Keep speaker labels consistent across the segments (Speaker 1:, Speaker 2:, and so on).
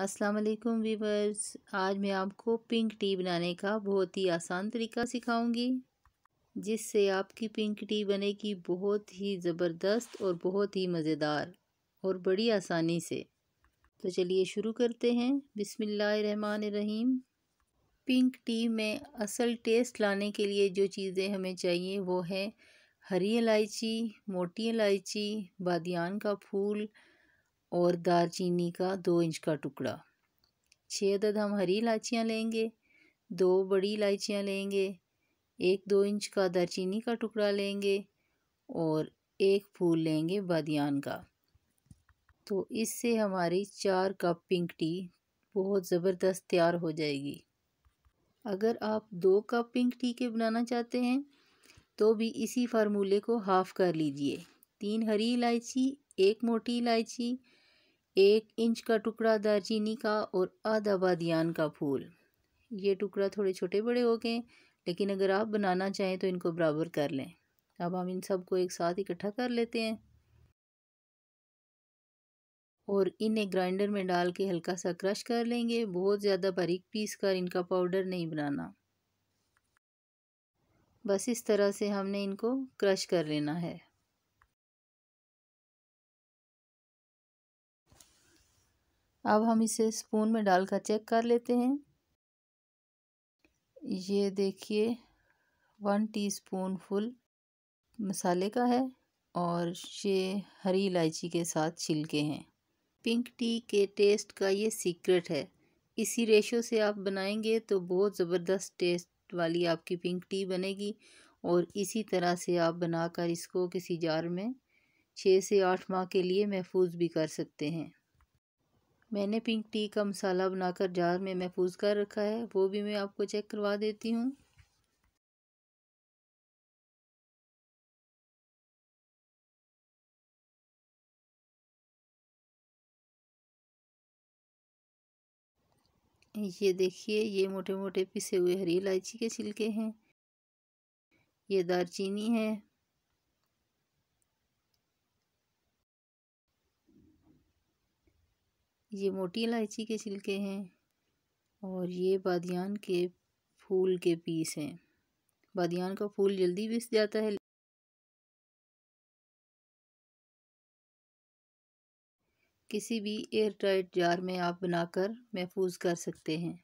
Speaker 1: अस्सलाम वालेकुम वीवर्स आज मैं आपको पिंक टी बनाने का बहुत ही आसान तरीका सिखाऊंगी जिससे आपकी पिंक टी बनेगी बहुत ही ज़बरदस्त और बहुत ही मज़ेदार और बड़ी आसानी से तो चलिए शुरू करते हैं बिसमीम पिंक टी में असल टेस्ट लाने के लिए जो चीज़ें हमें चाहिए वो है हरी इलायची मोटी इलायची बादियान का फूल और दालचीनी का दो इंच का टुकड़ा छः अदद हम हरी इलायचियाँ लेंगे दो बड़ी इलायचियाँ लेंगे एक दो इंच का दालचीनी का टुकड़ा लेंगे और एक फूल लेंगे बादियान का तो इससे हमारी चार कप पिंक टी बहुत ज़बरदस्त तैयार हो जाएगी अगर आप दो कप पिंक टी के बनाना चाहते हैं तो भी इसी फार्मूले को हाफ़ कर लीजिए तीन हरी इलायची एक मोटी इलायची एक इंच का टुकड़ा दारचीनी का और आधा बादियान का फूल ये टुकड़ा थोड़े छोटे बड़े हो गए लेकिन अगर आप बनाना चाहें तो इनको बराबर कर लें अब हम इन सब को एक साथ इकट्ठा कर लेते हैं और इन्हें ग्राइंडर में डाल के हल्का सा क्रश कर लेंगे बहुत ज़्यादा बारीक पीस कर इनका पाउडर नहीं बनाना बस इस तरह से हमने इनको क्रश कर लेना है अब हम इसे स्पून में डालकर चेक कर लेते हैं ये देखिए वन टीस्पून फुल मसाले का है और ये हरी इलायची के साथ छिलके हैं पिंक टी के टेस्ट का ये सीक्रेट है इसी रेशो से आप बनाएंगे तो बहुत ज़बरदस्त टेस्ट वाली आपकी पिंक टी बनेगी और इसी तरह से आप बनाकर इसको किसी जार में छः से आठ माह के लिए महफूज भी कर सकते हैं मैंने पिंक टी का मसाला बनाकर जार में महफूज कर रखा है वो भी मैं आपको चेक करवा देती हूँ ये देखिए ये मोटे मोटे पिसे हुए हरी इलायची के छिलके हैं ये दारचीनी है ये मोटी इलायची के छिलके हैं और ये बादियान के फूल के पीस हैं बादियान का फूल जल्दी पिस जाता है
Speaker 2: किसी भी एयर टाइट जार में आप बनाकर महफूज कर सकते हैं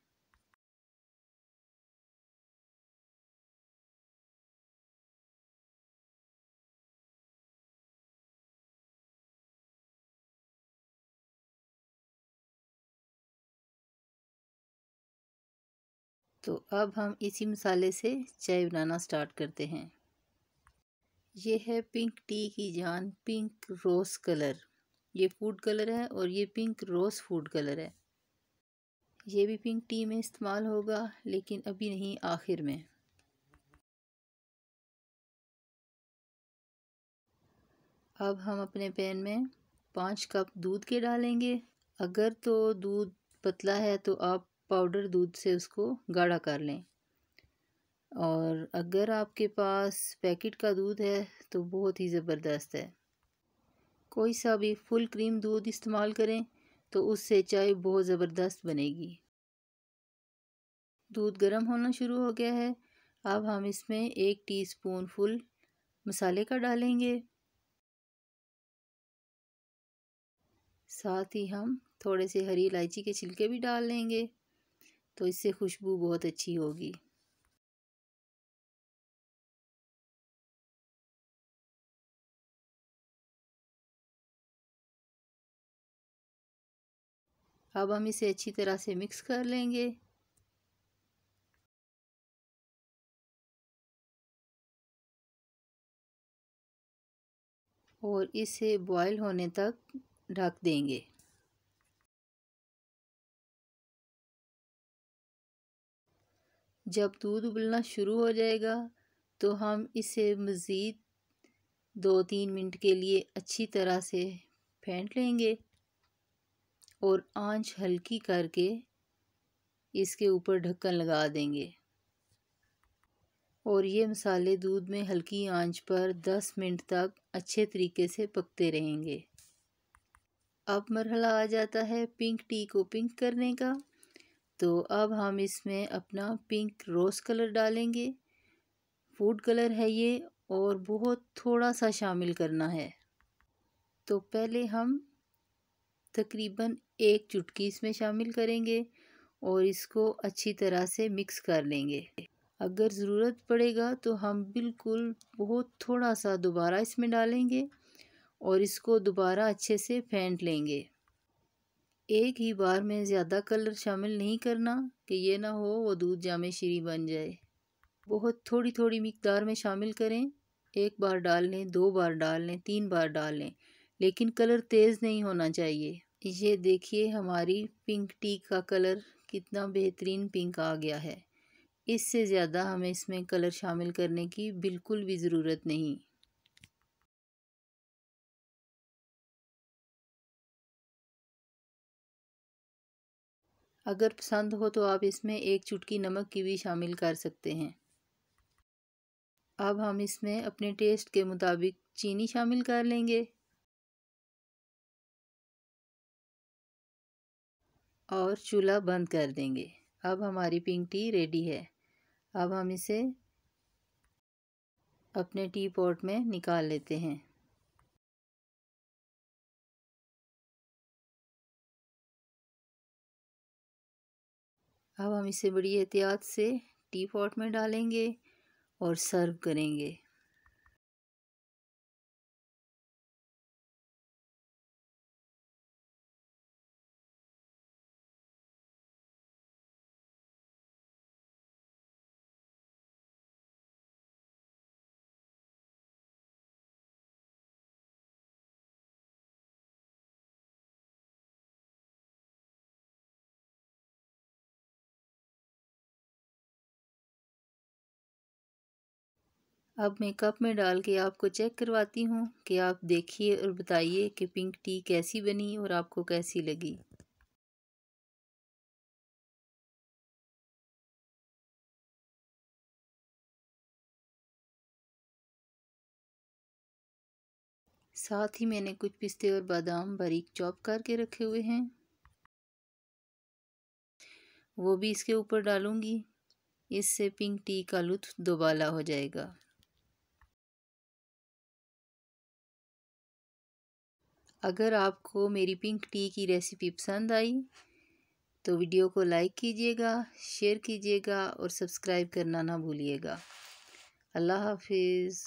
Speaker 2: तो अब हम इसी मसाले
Speaker 1: से चाय बनाना स्टार्ट करते हैं ये है पिंक टी की जान पिंक रोज़ कलर ये फूड कलर है और ये पिंक रोज़ फूड कलर है ये भी पिंक टी में इस्तेमाल होगा लेकिन अभी नहीं आखिर में अब हम अपने पैन में पाँच कप दूध के डालेंगे अगर तो दूध पतला है तो आप पाउडर दूध से उसको गाढ़ा कर लें और अगर आपके पास पैकेट का दूध है तो बहुत ही ज़बरदस्त है कोई सा भी फुल क्रीम दूध इस्तेमाल करें तो उससे चाय बहुत ज़बरदस्त बनेगी दूध गर्म होना शुरू हो गया है अब हम इसमें एक टीस्पून फुल मसाले का डालेंगे साथ ही हम थोड़े से हरी इलायची
Speaker 2: के छिलके भी डाल लेंगे तो इससे खुशबू बहुत अच्छी होगी अब हम इसे अच्छी तरह से मिक्स कर लेंगे और इसे बॉईल होने तक ढक देंगे जब दूध उबलना शुरू
Speaker 1: हो जाएगा तो हम इसे मज़ीद दो तीन मिनट के लिए अच्छी तरह से फेंट लेंगे और आंच हल्की करके इसके ऊपर ढक्कन लगा देंगे और ये मसाले दूध में हल्की आंच पर 10 मिनट तक अच्छे तरीके से पकते रहेंगे अब मरहला आ जाता है पिंक टी को पिंक करने का तो अब हम इसमें अपना पिंक रोज़ कलर डालेंगे फूड कलर है ये और बहुत थोड़ा सा शामिल करना है तो पहले हम तकरीबन एक चुटकी इसमें शामिल करेंगे और इसको अच्छी तरह से मिक्स कर लेंगे अगर ज़रूरत पड़ेगा तो हम बिल्कुल बहुत थोड़ा सा दोबारा इसमें डालेंगे और इसको दोबारा अच्छे से फेंट लेंगे एक ही बार में ज़्यादा कलर शामिल नहीं करना कि ये ना हो वो दूध जाम शीरी बन जाए बहुत थोड़ी थोड़ी मकदार में शामिल करें एक बार डाल लें दो बार डाल लें तीन बार डाल लें लेकिन कलर तेज़ नहीं होना चाहिए ये देखिए हमारी पिंक टी का कलर कितना बेहतरीन पिंक आ गया है इससे ज़्यादा हमें इसमें कलर शामिल करने की बिल्कुल भी ज़रूरत नहीं अगर पसंद हो तो आप इसमें एक चुटकी नमक की भी शामिल कर सकते हैं अब हम इसमें अपने टेस्ट के मुताबिक चीनी शामिल कर लेंगे और चूल्हा बंद कर देंगे अब हमारी पिंक टी रेडी है अब हम इसे अपने टी पॉट में निकाल लेते हैं
Speaker 2: अब हम इसे बड़ी एहतियात से टी पॉट में डालेंगे और सर्व करेंगे
Speaker 1: अब मैं कप में डाल के आपको चेक करवाती हूँ कि आप देखिए और बताइए कि पिंक टी कैसी बनी और आपको कैसी लगी साथ ही मैंने कुछ पिस्ते और बादाम बारीक चॉप करके रखे हुए हैं वो भी इसके ऊपर डालूंगी इससे पिंक टी का
Speaker 2: लुत्फ दोबाला हो जाएगा
Speaker 1: अगर आपको मेरी पिंक टी की रेसिपी पसंद आई तो वीडियो को लाइक कीजिएगा शेयर कीजिएगा और सब्सक्राइब करना ना भूलिएगा अल्लाह हाफिज़